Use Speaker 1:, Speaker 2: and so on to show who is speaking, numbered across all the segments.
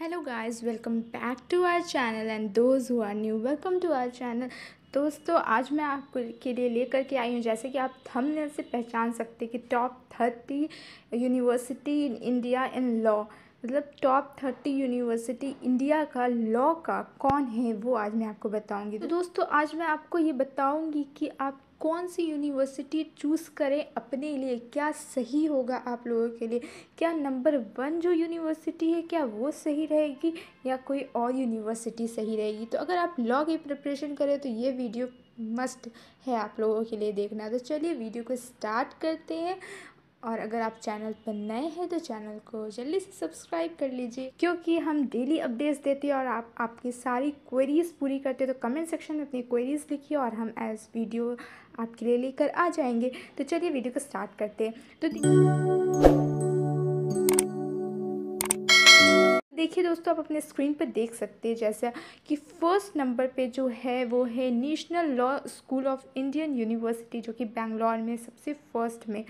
Speaker 1: hello guys welcome back to our channel and those who are new welcome to our channel दोस्तों आज मैं आपको के लिए लेकर के आई हूँ जैसे कि आप थंबनेल से पहचान सकते कि top thirty university in India in law मतलब टॉप थर्टी यूनिवर्सिटी इंडिया का लॉ का कौन है वो आज मैं आपको बताऊंगी तो दोस्तों आज मैं आपको ये बताऊंगी कि आप कौन सी यूनिवर्सिटी चूज़ करें अपने लिए क्या सही होगा आप लोगों के लिए क्या नंबर वन जो यूनिवर्सिटी है क्या वो सही रहेगी या कोई और यूनिवर्सिटी सही रहेगी तो अगर आप लॉ की प्रिपरेशन करें तो ये वीडियो मस्ट है आप लोगों के लिए देखना तो चलिए वीडियो को स्टार्ट करते हैं और अगर आप चैनल पर नए हैं तो चैनल को जल्दी से सब्सक्राइब कर लीजिए क्योंकि हम डेली अपडेट्स देते हैं और आप आपकी सारी क्वेरीज़ पूरी करते हैं तो कमेंट सेक्शन में अपनी क्वेरीज़ लिखिए और हम एज वीडियो आपके लिए लेकर आ जाएंगे तो चलिए वीडियो को स्टार्ट करते हैं तो देखिए दोस्तों आप अपने स्क्रीन पर देख सकते हैं जैसा कि फर्स्ट नंबर पे जो है वो है national law school of Indian university जो कि बेंगलोर में सबसे फर्स्ट में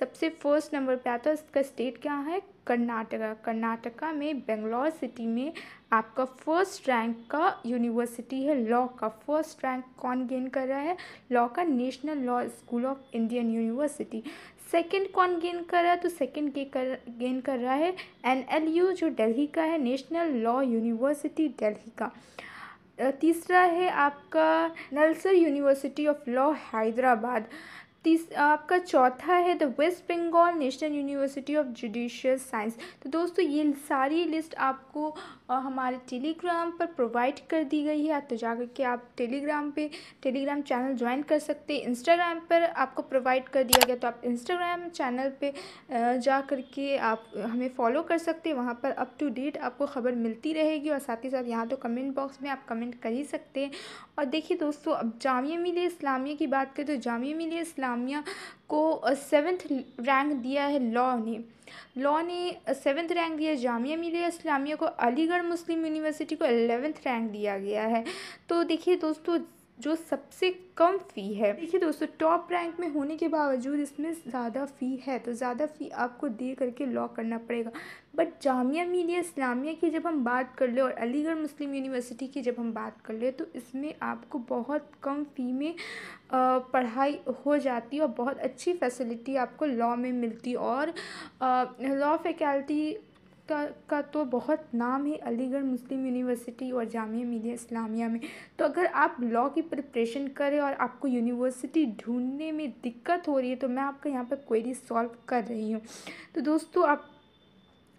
Speaker 1: सबसे फर्स्ट नंबर पे आता है इसका स्टेट क्या है कर्नाटका कर्नाटका में बेंगलोर सिटी में आपका फर्स्ट रैंक का यूनिवर्सिटी है लॉ का फर्स्ट रैंक कौन गेन कर रहा है लॉ का national law school of Indian university second कौन गेन कर रहा है तो सेकंड गे कर गेन कर रहा है एनएलयू जो दिल्ली का है नेशनल लॉ यूनिवर्सिटी दिल्ली का तीसरा है आपका NALSAR university of law Hyderabad तीस आपका चौथा है the West Bengal national university of judicial science तो दोस्तों ये सारी लिस्ट आपको हमारे टेलीग्राम पर प्रोवाइड कर दी गई है तो जाकर के आप टेलीग्राम पे टेलीग्राम चैनल ज्वाइन कर सकते हैं इंस्टाग्राम पर आपको प्रोवाइड कर दिया गया तो आप इंस्टाग्राम चैनल पे जा कर के आप हमें फॉलो कर सकते हैं वहाँ पर अप टू डेट आपको ख़बर मिलती रहेगी और साथ ही साथ यहाँ तो कमेंट बॉक्स में आप कमेंट कर ही सकते हैं और देखिए दोस्तों अब जामिया मिलिया इस्लामिया की बात करें तो जामिया मिलिया इस्लाम इस्लामिया को सेवन्थ रैंक दिया है लॉ ने लॉ ने सेवन्थ रैंक दिया जामिया मिलिया इस्लामिया को अलीगढ़ मुस्लिम यूनिवर्सिटी को एलेवेंथ रैंक दिया गया है तो देखिए दोस्तों जो सबसे कम फ़ी है देखिए दोस्तों टॉप रैंक में होने के बावजूद इसमें ज़्यादा फ़ी है तो ज़्यादा फ़ी आपको दे करके लॉक करना पड़ेगा बट जामिया मिलिया इस्लामिया की जब हम बात कर ले और अलीगढ़ मुस्लिम यूनिवर्सिटी की जब हम बात कर ले तो इसमें आपको बहुत कम फ़ी में पढ़ाई हो जाती है और बहुत अच्छी फैसिलिटी आपको लॉ में मिलती और लॉ फैकल्टी का का तो बहुत नाम है अलीगढ़ मुस्लिम यूनिवर्सिटी और जामिया मिलिया इस्लामिया में तो अगर आप लॉ की प्रिपरेशन करें और आपको यूनिवर्सिटी ढूंढने में दिक्कत हो रही है तो मैं आपका यहाँ पर क्वेरी सॉल्व कर रही हूँ तो दोस्तों आप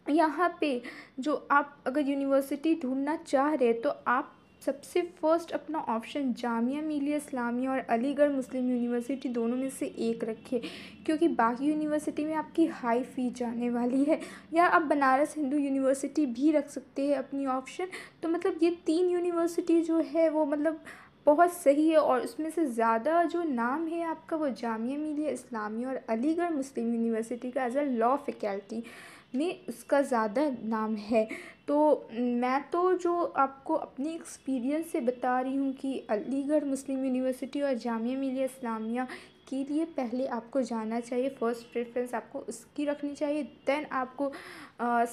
Speaker 1: यहाँ पे जो आप अगर यूनिवर्सिटी ढूंढना चाह रहे तो आप सबसे फर्स्ट अपना ऑप्शन जामिया मिलिया इस्लामिया और अलीगढ़ मुस्लिम यूनिवर्सिटी दोनों में से एक रखिए क्योंकि बाकी यूनिवर्सिटी में आपकी हाई फ़ी जाने वाली है या आप बनारस हिंदू यूनिवर्सिटी भी रख सकते हैं अपनी ऑप्शन तो मतलब ये तीन यूनिवर्सिटी जो है वो मतलब बहुत सही है और उसमें से ज़्यादा जो नाम है आपका वो जामिया मिलिया इस्लामिया और अलीगढ़ मुस्लिम यूनिवर्सिटी का एज अ लॉ फैकल्टी में उसका ज़्यादा नाम है तो मैं तो जो आपको अपनी एक्सपीरियंस से बता रही हूँ कि अलीगढ़ मुस्लिम यूनिवर्सिटी और जामिया मिलिया इस्लामिया के लिए पहले आपको जाना चाहिए फ़र्स्ट प्रेफरेंस आपको उसकी रखनी चाहिए देन आपको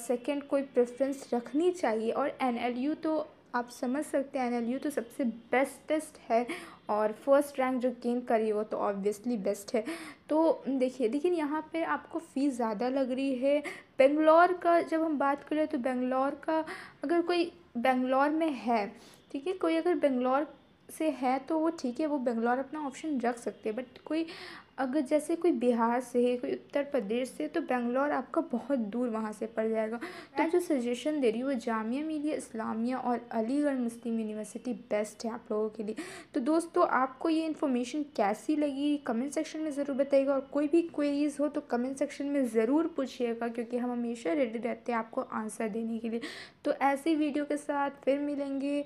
Speaker 1: सेकंड कोई प्रेफरेंस रखनी चाहिए और एनएलयू तो आप समझ सकते हैं एन तो सबसे बेस्टेस्ट है और फर्स्ट रैंक जो गेन करी वो तो ऑब्वियसली बेस्ट है तो देखिए लेकिन यहाँ पे आपको फ़ीस ज़्यादा लग रही है बेंगलोर का जब हम बात करें तो बेंगलोर का अगर कोई बेंगलोर में है ठीक है कोई अगर बेंगलोर से है तो वो ठीक है वो बेंगलोर अपना ऑप्शन रख सकते हैं बट कोई अगर जैसे कोई बिहार से है कोई उत्तर प्रदेश से तो बेंगलोर आपका बहुत दूर वहाँ से पड़ जाएगा तो जो सजेशन दे रही हूँ वो जामिया मिलिया इस्लामिया और अलीगढ़ मुस्लिम यूनिवर्सिटी बेस्ट है आप लोगों के लिए तो दोस्तों आपको ये इन्फॉर्मेशन कैसी लगी कमेंट सेक्शन में ज़रूर बताइएगा और कोई भी क्वेरीज हो तो कमेंट सेक्शन में ज़रूर पूछिएगा क्योंकि हम हमेशा रेडी रहते हैं आपको आंसर देने के लिए तो ऐसी वीडियो के साथ फिर मिलेंगे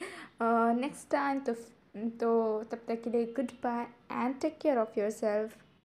Speaker 1: नेक्स्ट टाइम तो तो तब तक के लिए good bye and take care of your self